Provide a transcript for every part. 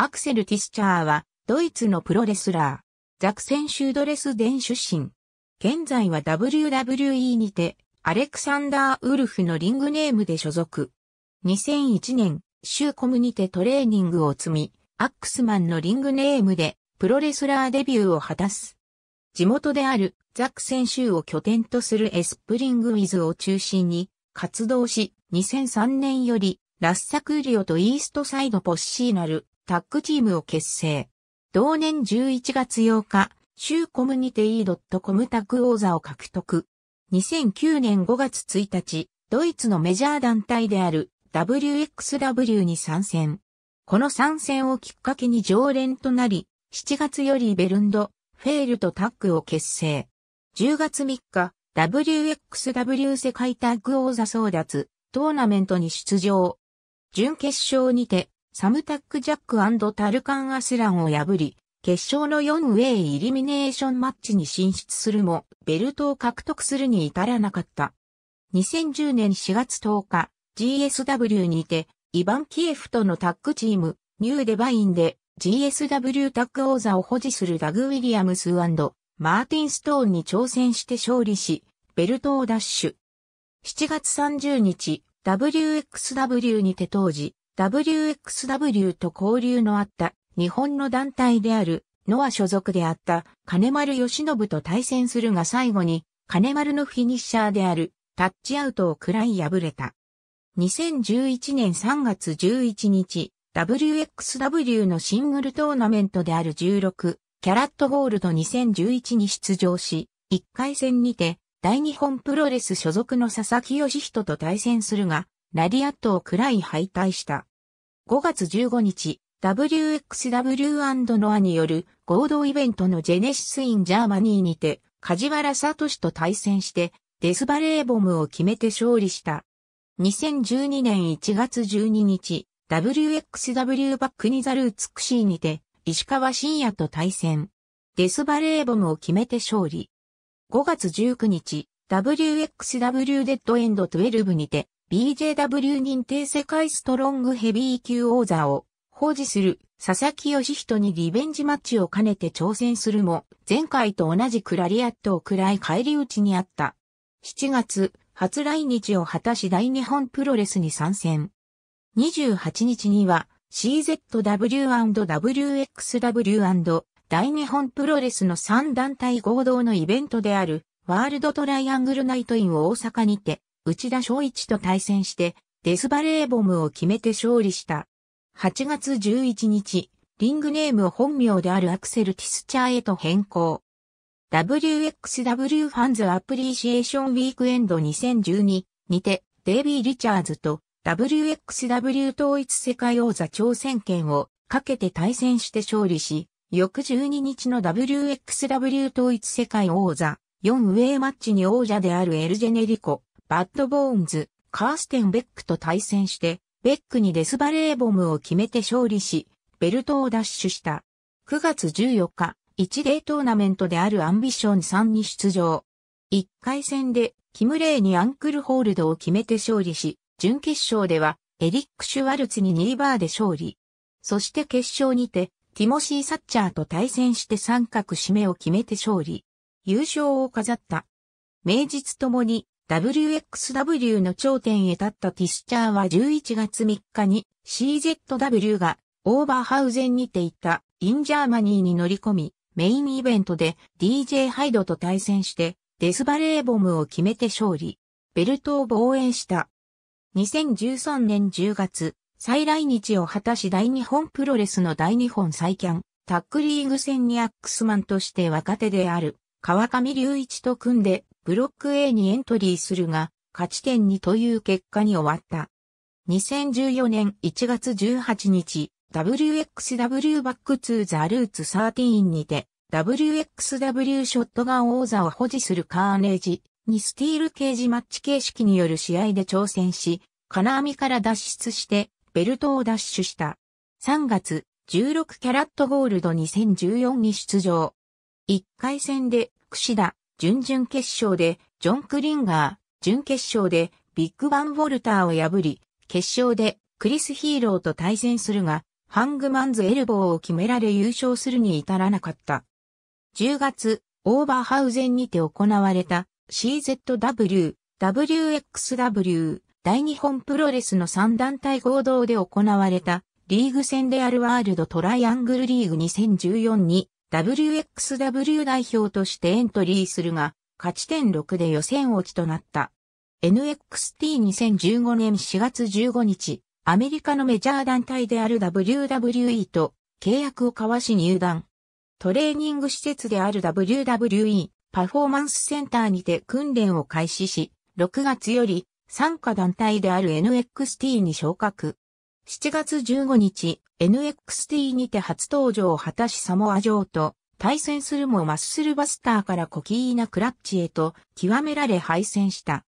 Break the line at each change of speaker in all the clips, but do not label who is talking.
アクセル・ティスチャーは、ドイツのプロレスラー、ザクセン州ドレスデン出身。現在は WWE にて、アレクサンダー・ウルフのリングネームで所属。2001年、州コムにてトレーニングを積み、アックスマンのリングネームで、プロレスラーデビューを果たす。地元であるザクセン州を拠点とするエスプリングウィズを中心に活動し、2003年よりラッサクーリオとイーストサイドポッシーナルタッグチームを結成。同年11月8日、州コムにて e.com タッグ王座を獲得。2009年5月1日、ドイツのメジャー団体である WXW に参戦。この参戦をきっかけに常連となり、7月よりベルンド、フェールとタッグを結成。10月3日、WXW 世界タッグ王座争奪トーナメントに出場。準決勝にてサムタック・ジャックタルカン・アスランを破り、決勝の4ウェイイリミネーションマッチに進出するも、ベルトを獲得するに至らなかった。2010年4月10日、GSW にて、イバン・キエフとのタッグチーム、ニューデバインで GSW タッグ王座を保持するダグ・ウィリアムスマーティン・ストーンに挑戦して勝利し、ベルトを奪取。7月30日、WXW にて当時、WXW と交流のあった日本の団体であるノア所属であった金丸義信と対戦するが最後に金丸のフィニッシャーであるタッチアウトを喰らい敗れた。2011年3月11日、WXW のシングルトーナメントである16キャラットゴールド2011に出場し、1回戦にて大日本プロレス所属の佐々木義人と対戦するが、ラリアットを喰らい敗退した。5月15日、WXW& ノアによる合同イベントのジェネシス・イン・ジャーマニーにて、梶原聡と対戦して、デスバレーボムを決めて勝利した。2012年1月12日、WXW バックニザルーツクシーにて、石川真也と対戦。デスバレーボムを決めて勝利。5月19日、WXW デッドエンド12にて、BJW 認定世界ストロングヘビー級王座を保持する佐々木義人にリベンジマッチを兼ねて挑戦するも、前回と同じクラリアットを喰らい返り討ちにあった。7月、初来日を果たし大日本プロレスに参戦。28日には CZW&WXW& 大日本プロレスの3団体合同のイベントであるワールドトライアングルナイトインを大阪にて内田昭一と対戦して、デスバレーボムを決めて勝利した。8月11日、リングネームを本名であるアクセル・ティスチャーへと変更。WXW ファンズ・アプリシエーション・ウィークエンド2012にて、デイビー・リチャーズと WXW 統一世界王座挑戦権をかけて対戦して勝利し、翌12日の WXW 統一世界王座4ウェイマッチに王者であるエルジェネリコ、バッドボーンズ、カーステン・ベックと対戦して、ベックにデスバレーボムを決めて勝利し、ベルトを奪取した。9月14日、一ートーナメントであるアンビション3に出場。1回戦で、キム・レイにアンクルホールドを決めて勝利し、準決勝では、エリック・シュワルツに2バーで勝利。そして決勝にて、ティモシー・サッチャーと対戦して三角締めを決めて勝利。優勝を飾った。名実ともに WXW の頂点へ立ったティスチャーは11月3日に CZW がオーバーハウゼンにていたインジャーマニーに乗り込みメインイベントで DJ ハイドと対戦してデスバレーボムを決めて勝利。ベルトを防衛した。2013年10月、再来日を果たし大日本プロレスの大日本再キャン、タックリーグ戦にアックスマンとして若手である川上隆一と組んでブロック A にエントリーするが、勝ち点2という結果に終わった。2014年1月18日、WXW バックーザルーツ13にて、WXW ショットガン王座を保持するカーネージにスティールケージマッチ形式による試合で挑戦し、金網から脱出してベルトを奪取した。3月、16キャラットゴールド2014に出場。1回戦で、串田、準々決勝でジョン・クリンガー、準決勝でビッグバン・ウォルターを破り、決勝でクリス・ヒーローと対戦するが、ハングマンズ・エルボーを決められ優勝するに至らなかった。10月、オーバーハウゼンにて行われた CZW、WXW、大日本プロレスの3団体合同で行われたリーグ戦であるワールドトライアングルリーグ2014に WXW 代表としてエントリーするが、勝ち点6で予選落ちとなった。NXT2015 年4月15日、アメリカのメジャー団体である WWE と契約を交わし入団。トレーニング施設である WWE パフォーマンスセンターにて訓練を開始し、6月より参加団体である NXT に昇格。7月15日、NXT にて初登場を果たしサモア城と対戦するもマッスルバスターからコキーナクラッチへと極められ敗戦した。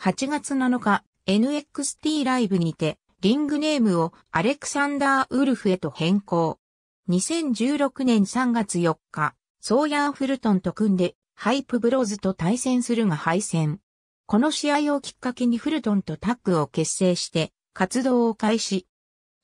8月7日、NXT ライブにてリングネームをアレクサンダー・ウルフへと変更。2016年3月4日、ソーヤー・フルトンと組んでハイプブローズと対戦するが敗戦。この試合をきっかけにフルトンとタッグを結成して活動を開始。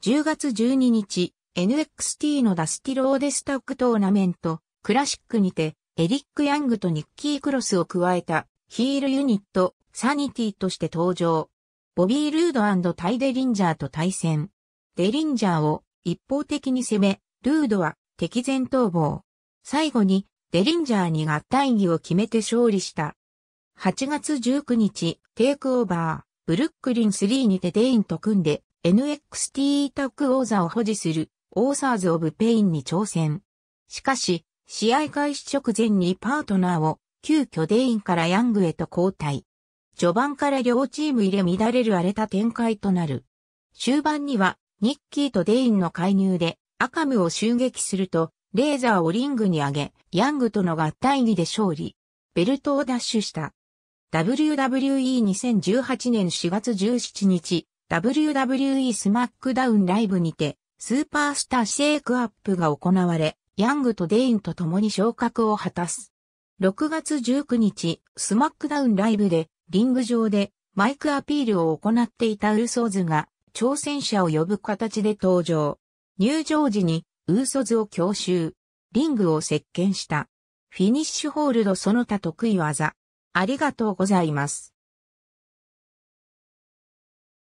10月12日、NXT のダスティローデスタックトーナメント、クラシックにて、エリック・ヤングとニッキー・クロスを加えた、ヒールユニット、サニティとして登場。ボビー・ルードタイ・デリンジャーと対戦。デリンジャーを一方的に攻め、ルードは敵前逃亡。最後に、デリンジャーに合体技を決めて勝利した。8月19日、テイクオーバー、ブルックリン3にてデインと組んで、NXT タッグ王座を保持するオーサーズ・オブ・ペインに挑戦。しかし、試合開始直前にパートナーを急遽デインからヤングへと交代。序盤から両チーム入れ乱れる荒れた展開となる。終盤にはニッキーとデインの介入でアカムを襲撃するとレーザーをリングに上げ、ヤングとの合体技で勝利。ベルトを奪取した。WWE2018 年4月17日、WWE スマックダウンライブにて、スーパースターシェイクアップが行われ、ヤングとデインと共に昇格を果たす。6月19日、スマックダウンライブで、リング上で、マイクアピールを行っていたウーソーズが、挑戦者を呼ぶ形で登場。入場時に、ウーソーズを強襲。リングを席巻した。フィニッシュホールドその他得意技。ありがとうございます。